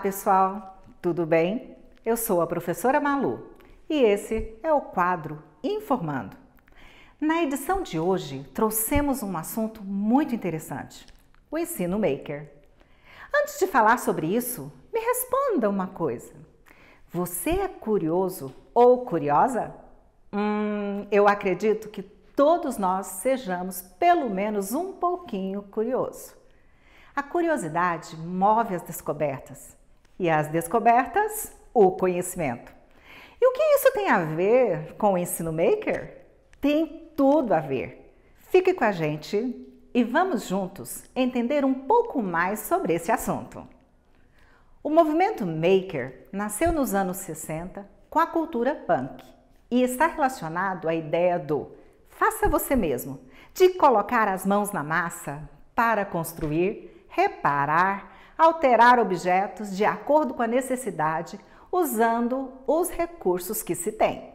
pessoal, tudo bem? Eu sou a professora Malu e esse é o quadro Informando. Na edição de hoje, trouxemos um assunto muito interessante: o ensino maker. Antes de falar sobre isso, me responda uma coisa. Você é curioso ou curiosa? Hum, eu acredito que todos nós sejamos pelo menos um pouquinho curioso. A curiosidade move as descobertas e as descobertas, o conhecimento. E o que isso tem a ver com o ensino maker? Tem tudo a ver. Fique com a gente e vamos juntos entender um pouco mais sobre esse assunto. O movimento maker nasceu nos anos 60 com a cultura punk e está relacionado à ideia do faça você mesmo, de colocar as mãos na massa para construir, reparar, alterar objetos de acordo com a necessidade, usando os recursos que se tem.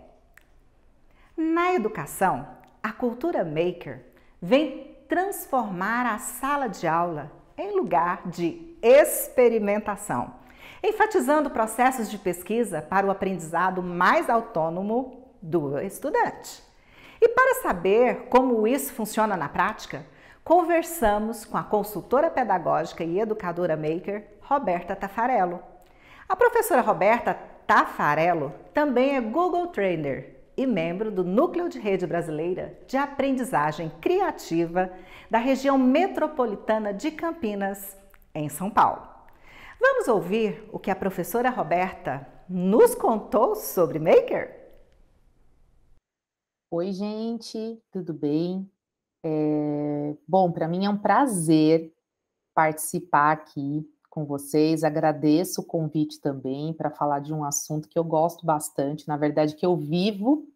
Na educação, a cultura maker vem transformar a sala de aula em lugar de experimentação, enfatizando processos de pesquisa para o aprendizado mais autônomo do estudante. E para saber como isso funciona na prática, conversamos com a consultora pedagógica e educadora maker Roberta Tafarello. A professora Roberta Tafarello também é Google Trainer e membro do Núcleo de Rede Brasileira de Aprendizagem Criativa da região metropolitana de Campinas, em São Paulo. Vamos ouvir o que a professora Roberta nos contou sobre Maker? Oi, gente, tudo bem? É, bom, para mim é um prazer participar aqui com vocês. Agradeço o convite também para falar de um assunto que eu gosto bastante, na verdade, que eu vivo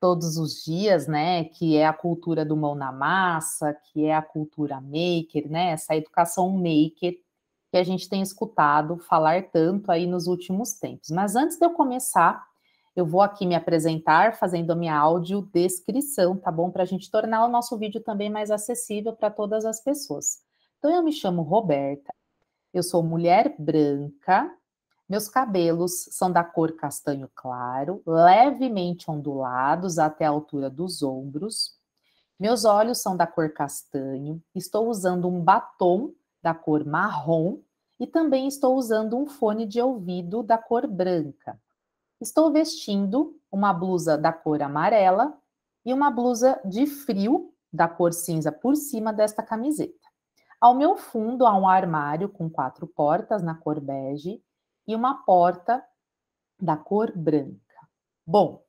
todos os dias, né? Que é a cultura do mão na massa, que é a cultura maker, né? Essa educação maker que a gente tem escutado falar tanto aí nos últimos tempos. Mas antes de eu começar, eu vou aqui me apresentar fazendo a minha audiodescrição, tá bom? Para a gente tornar o nosso vídeo também mais acessível para todas as pessoas. Então, eu me chamo Roberta, eu sou mulher branca, meus cabelos são da cor castanho claro, levemente ondulados até a altura dos ombros. Meus olhos são da cor castanho, estou usando um batom da cor marrom e também estou usando um fone de ouvido da cor branca. Estou vestindo uma blusa da cor amarela e uma blusa de frio da cor cinza por cima desta camiseta. Ao meu fundo há um armário com quatro portas na cor bege e uma porta da cor branca. Bom,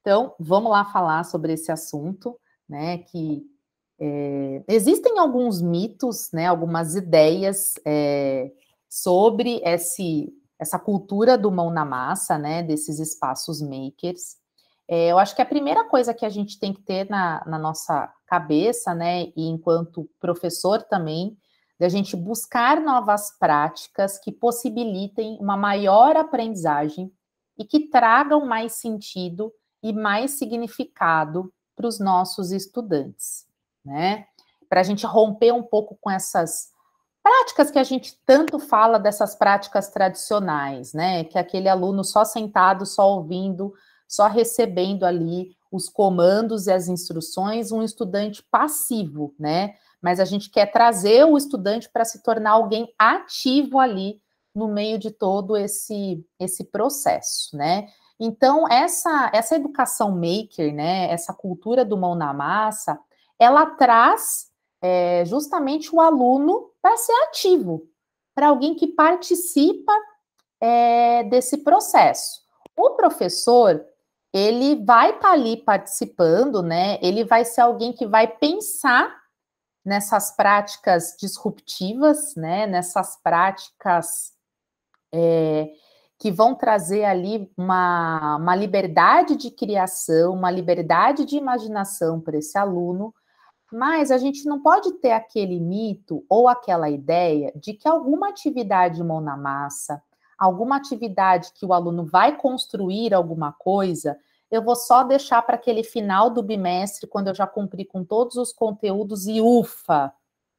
então vamos lá falar sobre esse assunto, né? Que é, existem alguns mitos, né? Algumas ideias é, sobre esse essa cultura do mão na massa, né, desses espaços makers. É, eu acho que a primeira coisa que a gente tem que ter na, na nossa cabeça, né, e enquanto professor também, da gente buscar novas práticas que possibilitem uma maior aprendizagem e que tragam mais sentido e mais significado para os nossos estudantes, né? Para a gente romper um pouco com essas práticas que a gente tanto fala dessas práticas tradicionais, né? Que é aquele aluno só sentado, só ouvindo, só recebendo ali os comandos e as instruções, um estudante passivo, né? Mas a gente quer trazer o estudante para se tornar alguém ativo ali no meio de todo esse esse processo, né? Então, essa essa educação maker, né, essa cultura do mão na massa, ela traz é, justamente o aluno para ser ativo, para alguém que participa é, desse processo. O professor, ele vai estar tá ali participando, né? Ele vai ser alguém que vai pensar nessas práticas disruptivas, né? Nessas práticas é, que vão trazer ali uma, uma liberdade de criação, uma liberdade de imaginação para esse aluno, mas a gente não pode ter aquele mito ou aquela ideia de que alguma atividade mão na massa, alguma atividade que o aluno vai construir alguma coisa, eu vou só deixar para aquele final do bimestre, quando eu já cumpri com todos os conteúdos, e ufa,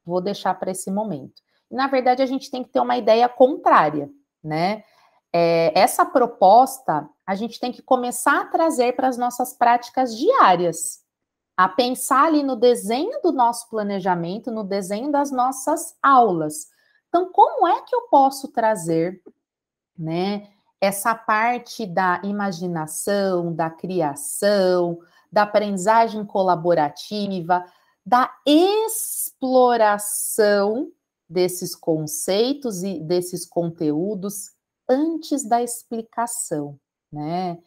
vou deixar para esse momento. Na verdade, a gente tem que ter uma ideia contrária, né? É, essa proposta a gente tem que começar a trazer para as nossas práticas diárias a pensar ali no desenho do nosso planejamento, no desenho das nossas aulas. Então, como é que eu posso trazer, né, essa parte da imaginação, da criação, da aprendizagem colaborativa, da exploração desses conceitos e desses conteúdos antes da explicação, né?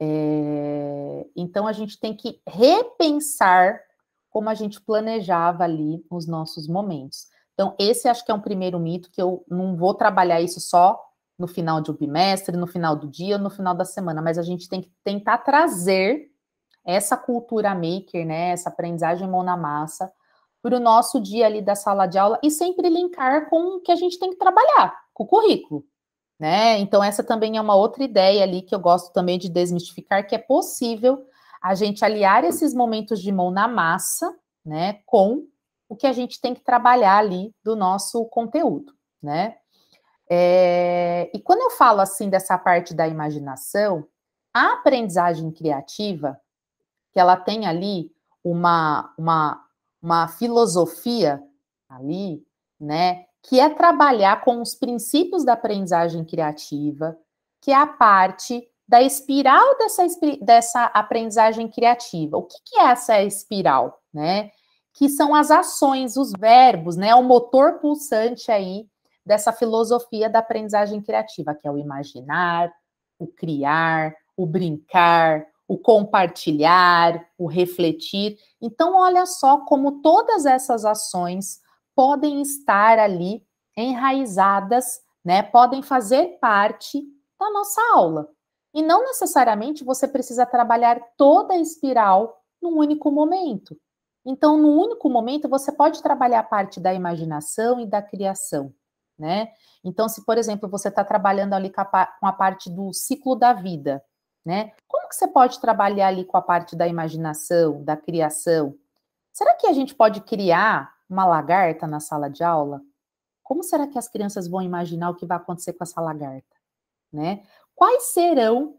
É, então a gente tem que repensar como a gente planejava ali os nossos momentos. Então, esse acho que é um primeiro mito que eu não vou trabalhar isso só no final de um bimestre, no final do dia, no final da semana, mas a gente tem que tentar trazer essa cultura maker, né, essa aprendizagem mão na massa para o nosso dia ali da sala de aula e sempre linkar com o que a gente tem que trabalhar, com o currículo né? Então essa também é uma outra ideia ali que eu gosto também de desmistificar que é possível a gente aliar esses momentos de mão na massa, né, com o que a gente tem que trabalhar ali do nosso conteúdo, né? É, e quando eu falo assim dessa parte da imaginação, a aprendizagem criativa, que ela tem ali uma, uma, uma filosofia ali, né, que é trabalhar com os princípios da aprendizagem criativa, que é a parte da espiral dessa, dessa aprendizagem criativa. O que, que é essa espiral, né? Que são as ações, os verbos, né? O motor pulsante aí dessa filosofia da aprendizagem criativa, que é o imaginar, o criar, o brincar, o compartilhar, o refletir. Então, olha só como todas essas ações podem estar ali enraizadas, né? Podem fazer parte da nossa aula. E não necessariamente você precisa trabalhar toda a espiral num único momento. Então, num único momento, você pode trabalhar a parte da imaginação e da criação, né? Então, se, por exemplo, você está trabalhando ali com a parte do ciclo da vida, né? Como que você pode trabalhar ali com a parte da imaginação, da criação? Será que a gente pode criar uma lagarta na sala de aula, como será que as crianças vão imaginar o que vai acontecer com essa lagarta? Né? Quais serão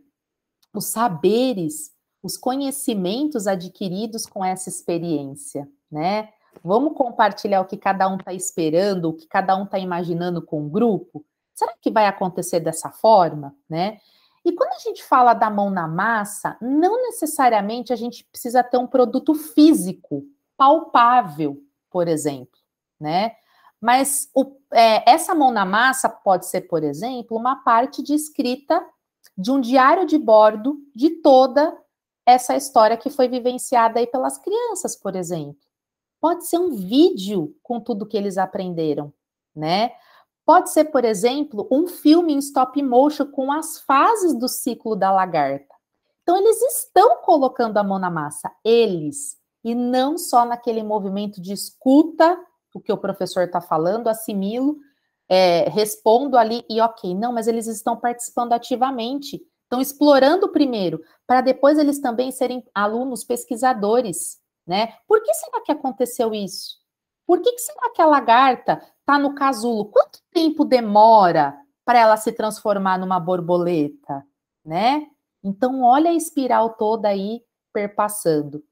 os saberes, os conhecimentos adquiridos com essa experiência? Né? Vamos compartilhar o que cada um está esperando, o que cada um está imaginando com o grupo? Será que vai acontecer dessa forma? Né? E quando a gente fala da mão na massa, não necessariamente a gente precisa ter um produto físico, palpável, por exemplo, né? Mas o, é, essa mão na massa pode ser, por exemplo, uma parte de escrita de um diário de bordo de toda essa história que foi vivenciada aí pelas crianças, por exemplo. Pode ser um vídeo com tudo que eles aprenderam, né? Pode ser, por exemplo, um filme em stop motion com as fases do ciclo da lagarta. Então, eles estão colocando a mão na massa, eles, e não só naquele movimento de escuta o que o professor está falando, assimilo, é, respondo ali e ok, não, mas eles estão participando ativamente, estão explorando primeiro, para depois eles também serem alunos pesquisadores, né? Por que será que aconteceu isso? Por que, que será que a lagarta está no casulo? Quanto tempo demora para ela se transformar numa borboleta, né? Então, olha a espiral toda aí perpassando.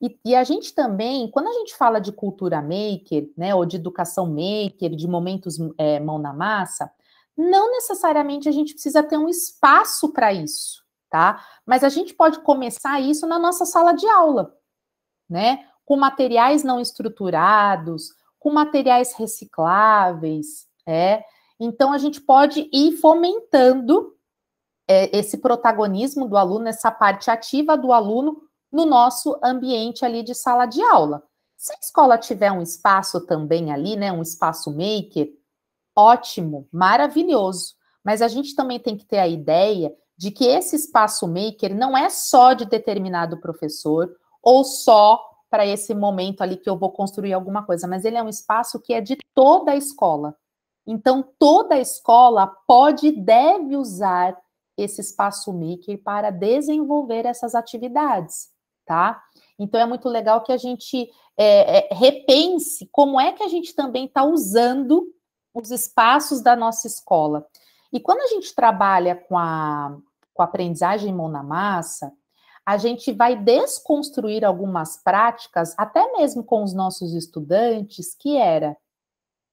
E, e, a gente também, quando a gente fala de cultura maker, né, ou de educação maker, de momentos é, mão na massa, não necessariamente a gente precisa ter um espaço para isso, tá? Mas a gente pode começar isso na nossa sala de aula, né? Com materiais não estruturados, com materiais recicláveis, é. Então a gente pode ir fomentando é, esse protagonismo do aluno, essa parte ativa do aluno no nosso ambiente ali de sala de aula. Se a escola tiver um espaço também ali, né, um espaço maker, ótimo, maravilhoso. Mas a gente também tem que ter a ideia de que esse espaço maker não é só de determinado professor ou só para esse momento ali que eu vou construir alguma coisa, mas ele é um espaço que é de toda a escola. Então, toda a escola pode e deve usar esse espaço maker para desenvolver essas atividades tá? Então é muito legal que a gente é, é repense como é que a gente também está usando os espaços da nossa escola. E quando a gente trabalha com a, com a aprendizagem mão na massa, a gente vai desconstruir algumas práticas, até mesmo com os nossos estudantes, que era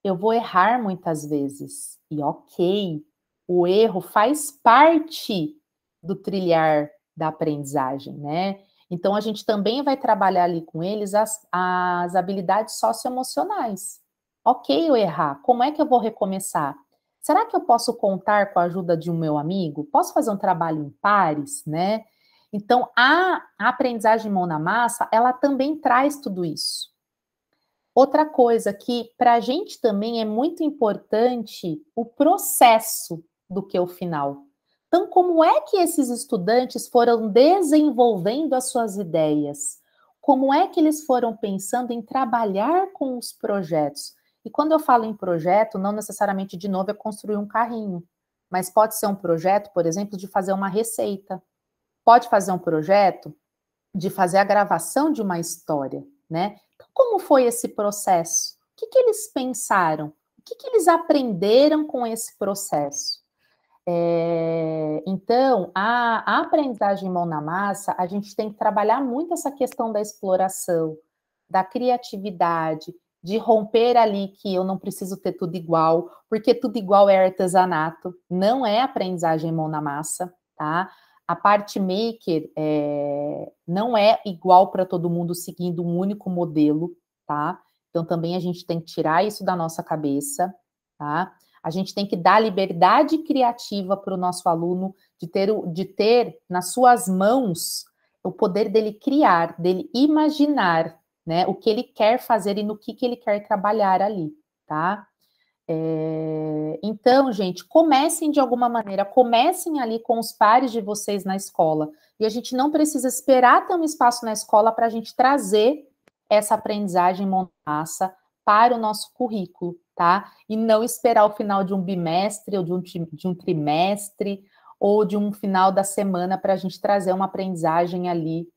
eu vou errar muitas vezes. E ok, o erro faz parte do trilhar da aprendizagem, né? Então, a gente também vai trabalhar ali com eles as, as habilidades socioemocionais. Ok, eu errar, como é que eu vou recomeçar? Será que eu posso contar com a ajuda de um meu amigo? Posso fazer um trabalho em pares, né? Então, a aprendizagem mão na massa, ela também traz tudo isso. Outra coisa que para a gente também é muito importante o processo do que é o final. Então, como é que esses estudantes foram desenvolvendo as suas ideias? Como é que eles foram pensando em trabalhar com os projetos? E quando eu falo em projeto, não necessariamente de novo é construir um carrinho, mas pode ser um projeto, por exemplo, de fazer uma receita. Pode fazer um projeto de fazer a gravação de uma história, né? Então, como foi esse processo? O que, que eles pensaram? O que, que eles aprenderam com esse processo? É, então, a, a, aprendizagem mão na massa, a gente tem que trabalhar muito essa questão da exploração, da criatividade, de romper ali que eu não preciso ter tudo igual, porque tudo igual é artesanato, não é aprendizagem mão na massa, tá? A parte maker é, não é igual para todo mundo seguindo um único modelo, tá? Então também a gente tem que tirar isso da nossa cabeça, tá? A gente tem que dar liberdade criativa para o nosso aluno de ter, de ter nas suas mãos o poder dele criar, dele imaginar, né, o que ele quer fazer e no que, que ele quer trabalhar ali, tá? É, então, gente, comecem de alguma maneira, comecem ali com os pares de vocês na escola. E a gente não precisa esperar ter um espaço na escola para a gente trazer essa aprendizagem montaça para o nosso currículo, tá? E não esperar o final de um bimestre ou de um, de um trimestre ou de um final da semana para a gente trazer uma aprendizagem ali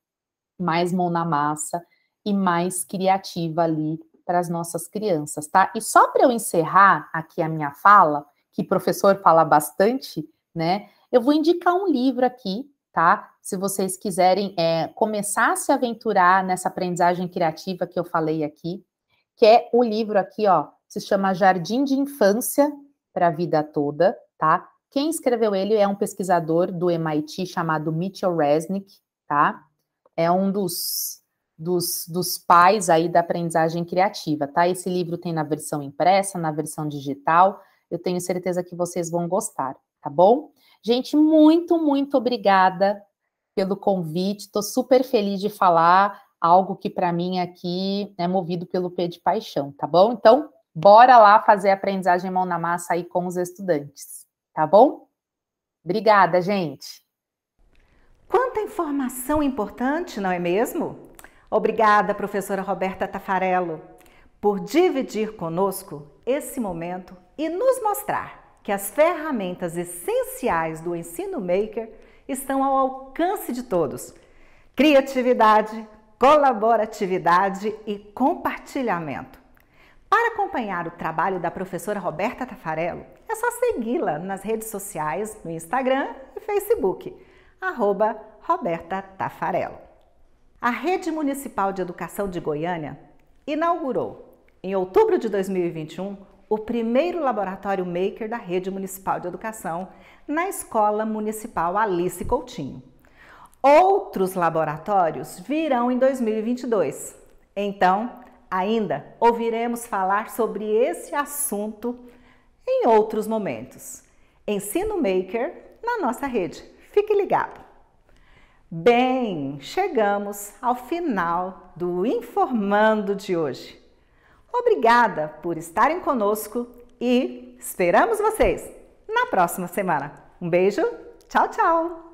mais mão na massa e mais criativa ali para as nossas crianças, tá? E só para eu encerrar aqui a minha fala, que professor fala bastante, né? Eu vou indicar um livro aqui, tá? Se vocês quiserem é, começar a se aventurar nessa aprendizagem criativa que eu falei aqui, que é o livro aqui, ó, se chama Jardim de Infância para a Vida Toda, tá? Quem escreveu ele é um pesquisador do MIT chamado Mitchell Resnick, tá? É um dos, dos, dos pais aí da aprendizagem criativa, tá? Esse livro tem na versão impressa, na versão digital. Eu tenho certeza que vocês vão gostar, tá bom? Gente, muito, muito obrigada pelo convite. Estou super feliz de falar algo que para mim aqui é movido pelo P de paixão, tá bom? Então, bora lá fazer a aprendizagem mão na massa aí com os estudantes, tá bom? Obrigada, gente. Quanta informação importante, não é mesmo? Obrigada, professora Roberta Tafarello, por dividir conosco esse momento e nos mostrar que as ferramentas essenciais do ensino maker estão ao alcance de todos. Criatividade, colaboratividade e compartilhamento. Para acompanhar o trabalho da professora Roberta Tafarello, é só segui-la nas redes sociais, no Instagram e Facebook, arroba Roberta Tafarello. A Rede Municipal de Educação de Goiânia inaugurou, em outubro de 2021, o primeiro laboratório maker da Rede Municipal de Educação na Escola Municipal Alice Coutinho. Outros laboratórios virão em 2022. Então, ainda ouviremos falar sobre esse assunto em outros momentos. Ensino Maker na nossa rede. Fique ligado. Bem, chegamos ao final do Informando de hoje. Obrigada por estarem conosco e esperamos vocês na próxima semana. Um beijo, tchau, tchau!